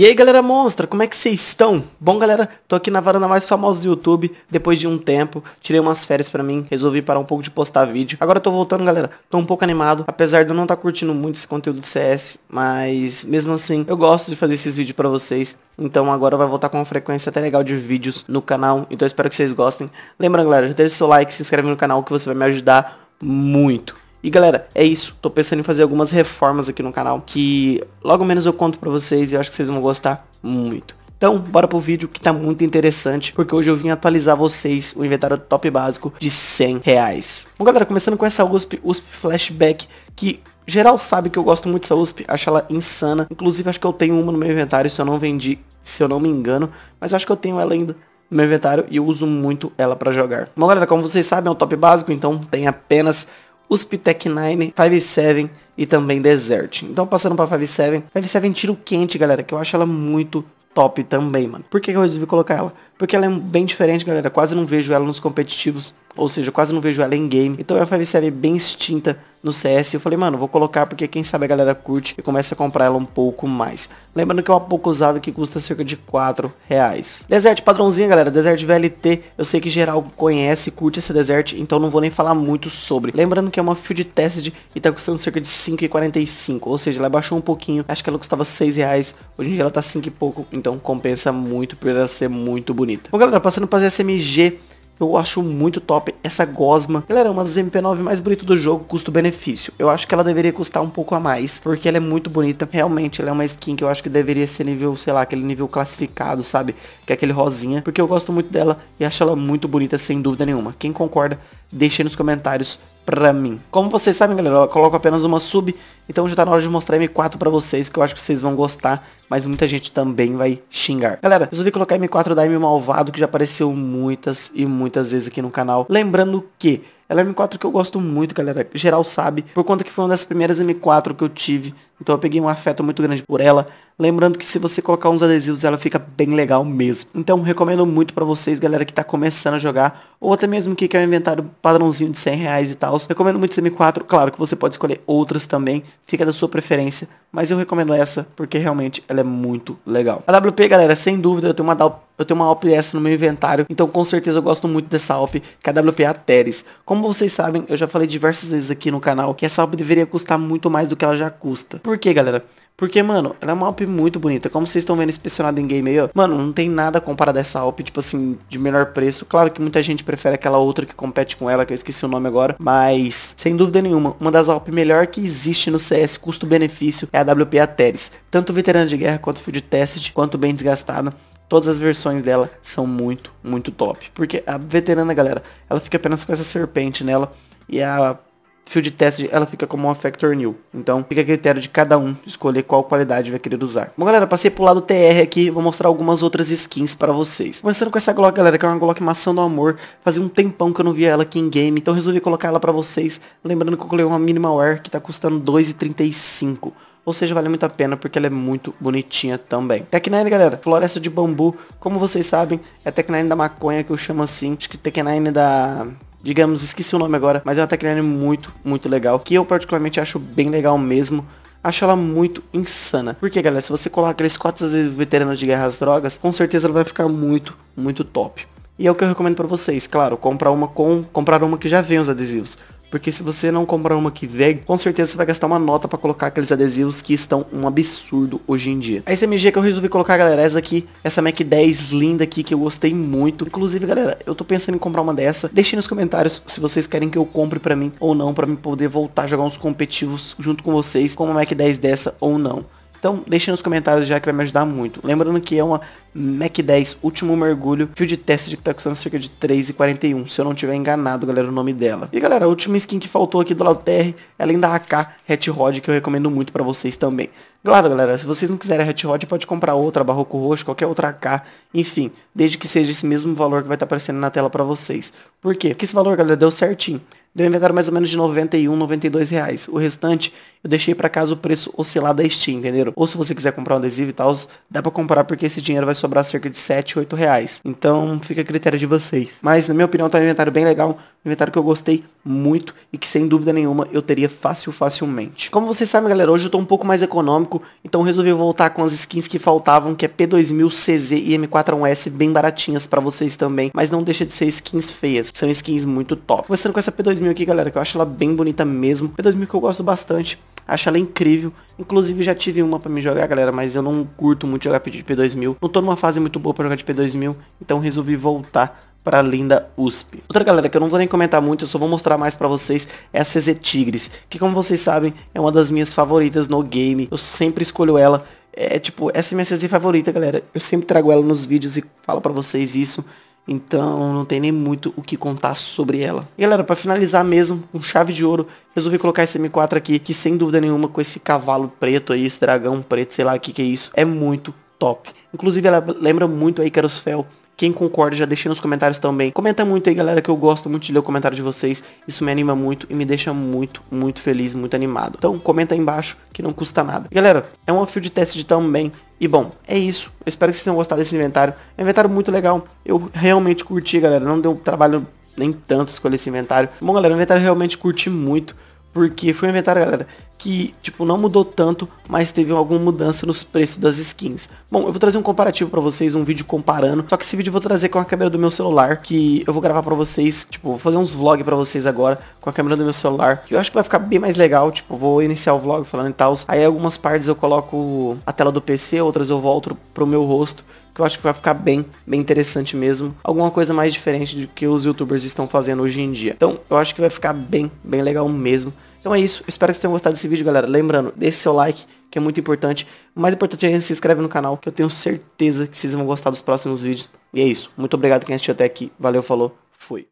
E aí galera monstra, como é que vocês estão? Bom galera, tô aqui na varanda mais famosa do YouTube, depois de um tempo, tirei umas férias pra mim, resolvi parar um pouco de postar vídeo. Agora tô voltando galera, tô um pouco animado, apesar de eu não estar tá curtindo muito esse conteúdo do CS, mas mesmo assim, eu gosto de fazer esses vídeos pra vocês, então agora vai voltar com uma frequência até legal de vídeos no canal, então espero que vocês gostem. Lembrando galera, já deixa seu like, se inscreve no canal que você vai me ajudar muito. E galera, é isso. Tô pensando em fazer algumas reformas aqui no canal que logo menos eu conto pra vocês e eu acho que vocês vão gostar muito. Então, bora pro vídeo que tá muito interessante, porque hoje eu vim atualizar vocês o inventário top básico de 100 reais. Bom, galera, começando com essa USP, USP Flashback, que geral sabe que eu gosto muito dessa USP, acho ela insana. Inclusive, acho que eu tenho uma no meu inventário, se eu não vendi, se eu não me engano, mas eu acho que eu tenho ela ainda no meu inventário e eu uso muito ela pra jogar. Bom, galera, como vocês sabem, é um top básico, então tem apenas os Pitek 9, 57 e também Desert. Então passando pra 57, 57 tiro quente, galera, que eu acho ela muito top também, mano. Por que eu resolvi colocar ela? Porque ela é bem diferente, galera. Quase não vejo ela nos competitivos. Ou seja, quase não vejo ela em game. Então é uma série bem extinta no CS. Eu falei, mano, vou colocar porque quem sabe a galera curte e começa a comprar ela um pouco mais. Lembrando que é uma pouco usada que custa cerca de 4 reais. Desert padrãozinho, galera. Desert VLT. Eu sei que geral conhece e curte essa Desert, então não vou nem falar muito sobre. Lembrando que é uma field tested e tá custando cerca de 5,45. Ou seja, ela baixou um pouquinho. Acho que ela custava 6 reais. Hoje em dia ela tá 5 e pouco. Então compensa muito por ela ser muito bonita bonita. Bom, galera, passando para as SMG, eu acho muito top essa Gosma. Galera, é uma das MP9 mais bonitas do jogo, custo-benefício. Eu acho que ela deveria custar um pouco a mais, porque ela é muito bonita. Realmente, ela é uma skin que eu acho que deveria ser nível, sei lá, aquele nível classificado, sabe? Que é aquele rosinha, porque eu gosto muito dela e acho ela muito bonita, sem dúvida nenhuma. Quem concorda, deixe nos comentários pra mim. Como vocês sabem, galera, eu coloco apenas uma sub, então já tá na hora de mostrar M4 pra vocês, que eu acho que vocês vão gostar, mas muita gente também vai xingar. Galera, resolvi colocar M4 da M Malvado, que já apareceu muitas e muitas vezes aqui no canal. Lembrando que ela é uma M4 que eu gosto muito, galera, geral sabe, por conta que foi uma das primeiras M4 que eu tive, então eu peguei um afeto muito grande por ela. Lembrando que se você colocar uns adesivos, ela fica bem legal mesmo. Então, recomendo muito para vocês, galera que tá começando a jogar, ou até mesmo que quer um inventário padrãozinho de 100 reais e tal. Recomendo muito esse M4, claro que você pode escolher outras também, fica da sua preferência, mas eu recomendo essa, porque realmente ela é muito legal. A WP, galera, sem dúvida, eu tenho uma DAO eu tenho uma AWP S no meu inventário, então com certeza eu gosto muito dessa AWP, que é a WPA Teres. Como vocês sabem, eu já falei diversas vezes aqui no canal que essa AWP deveria custar muito mais do que ela já custa. Por quê, galera? Porque, mano, ela é uma Alp muito bonita. Como vocês estão vendo inspecionada em game aí, ó. Mano, não tem nada comparado a essa Alp, tipo assim, de menor preço. Claro que muita gente prefere aquela outra que compete com ela, que eu esqueci o nome agora. Mas, sem dúvida nenhuma, uma das Alp melhor que existe no CS custo-benefício é a WP Ateris. Tanto veterana de guerra, quanto field tested, quanto bem desgastada todas as versões dela são muito, muito top. Porque a veterana, galera, ela fica apenas com essa serpente nela. E a field test ela fica como uma factor new. Então fica a critério de cada um escolher qual qualidade vai querer usar. Bom galera, passei pro lado TR aqui, vou mostrar algumas outras skins para vocês. Começando com essa Glock galera, que é uma Glock maçã do amor, fazia um tempão que eu não via ela aqui em game, então resolvi colocar ela para vocês, lembrando que eu coloquei uma minimal air que tá custando 2,35 ou seja, vale muito a pena porque ela é muito bonitinha também. Tech9, galera, floresta de bambu, como vocês sabem, é a Tech9 da maconha que eu chamo assim, acho que Tech9 da digamos, esqueci o nome agora, mas ela tá criando muito, muito legal, que eu particularmente acho bem legal mesmo. Acho ela muito insana. Porque, galera, se você colocar aqueles 4 veteranos de guerra às drogas, com certeza ela vai ficar muito, muito top. E é o que eu recomendo para vocês, claro, comprar uma com comprar uma que já vem os adesivos. Porque se você não comprar uma que vem, com certeza você vai gastar uma nota para colocar aqueles adesivos que estão um absurdo hoje em dia. A SMG que eu resolvi colocar, galera, é essa aqui, essa Mac 10 linda aqui que eu gostei muito. Inclusive, galera, eu tô pensando em comprar uma dessa. Deixem nos comentários se vocês querem que eu compre para mim ou não, para me poder voltar a jogar uns competitivos junto com vocês com uma Mac 10 dessa ou não. Então, deixem nos comentários já que vai me ajudar muito. Lembrando que é uma Mac 10, último mergulho, fio de teste de que tá custando cerca de 3,41, se eu não tiver enganado, galera, o nome dela. E galera, a última skin que faltou aqui do lado Lauterre, além da AK Hat Rod, que eu recomendo muito para vocês também. Claro, galera, se vocês não quiserem a Hat Rod, pode comprar outra, Barroco Roxo, qualquer outra AK, enfim, desde que seja esse mesmo valor que vai estar tá aparecendo na tela para vocês. Por quê? Porque esse valor, galera, deu certinho. Deu um inventário mais ou menos de 91, 92 reais. O restante eu deixei para caso o preço oscilar da Steam, entendeu? Ou se você quiser comprar um adesivo e tal, dá para comprar porque esse dinheiro vai só sobrar cerca de 7, 8 reais. Então fica a critério de vocês. Mas na minha opinião tá um inventário bem legal, um inventário que eu gostei muito e que sem dúvida nenhuma eu teria fácil, facilmente. Como vocês sabem galera, hoje eu tô um pouco mais econômico, então resolvi voltar com as skins que faltavam, que é P2000, CZ e M41S bem baratinhas pra vocês também, mas não deixa de ser skins feias, são skins muito top. Começando com essa P2000 aqui galera, que eu acho ela bem bonita mesmo, P2000 que eu gosto bastante, acho ela incrível. Inclusive já tive uma para me jogar, galera, mas eu não curto muito jogar de P2000. Não tô numa fase muito boa para jogar de P2000, então resolvi voltar para a linda USP. Outra galera que eu não vou nem comentar muito, eu só vou mostrar mais para vocês é a CZ Tigres, que como vocês sabem é uma das minhas favoritas no game. Eu sempre escolho ela. É tipo, essa é minha CZ favorita, galera. Eu sempre trago ela nos vídeos e falo para vocês isso. Então não tem nem muito o que contar sobre ela. E, galera, para finalizar mesmo, com chave de ouro, resolvi colocar esse M4 aqui, que sem dúvida nenhuma com esse cavalo preto aí, esse dragão preto, sei lá o que que é isso, é muito top. Inclusive ela lembra muito aí Fel. Quem concorda, já deixa nos comentários também. Comenta muito aí, galera, que eu gosto muito de ler o comentário de vocês. Isso me anima muito e me deixa muito, muito feliz, muito animado. Então, comenta aí embaixo, que não custa nada. Galera, é uma field test também. E bom, é isso. Eu espero que vocês tenham gostado desse inventário. É um inventário muito legal. Eu realmente curti, galera. Não deu trabalho nem tanto escolher esse inventário. Bom, galera, o é inventário eu realmente curti muito. Porque foi inventado, galera, que tipo não mudou tanto, mas teve alguma mudança nos preços das skins. Bom, eu vou trazer um comparativo para vocês, um vídeo comparando. Só que esse vídeo eu vou trazer com a câmera do meu celular, que eu vou gravar para vocês, tipo, vou fazer uns vlog para vocês agora com a câmera do meu celular, que eu acho que vai ficar bem mais legal, tipo, vou iniciar o vlog falando e tal. Aí algumas partes eu coloco a tela do PC, outras eu volto pro meu rosto que eu acho que vai ficar bem, bem interessante mesmo. Alguma coisa mais diferente do que os youtubers estão fazendo hoje em dia. Então, eu acho que vai ficar bem, bem legal mesmo. Então é isso, espero que vocês tenham gostado desse vídeo, galera. Lembrando, deixe seu like, que é muito importante. O mais importante é se inscreve no canal, que eu tenho certeza que vocês vão gostar dos próximos vídeos. E é isso, muito obrigado quem assistiu até aqui. Valeu, falou, fui.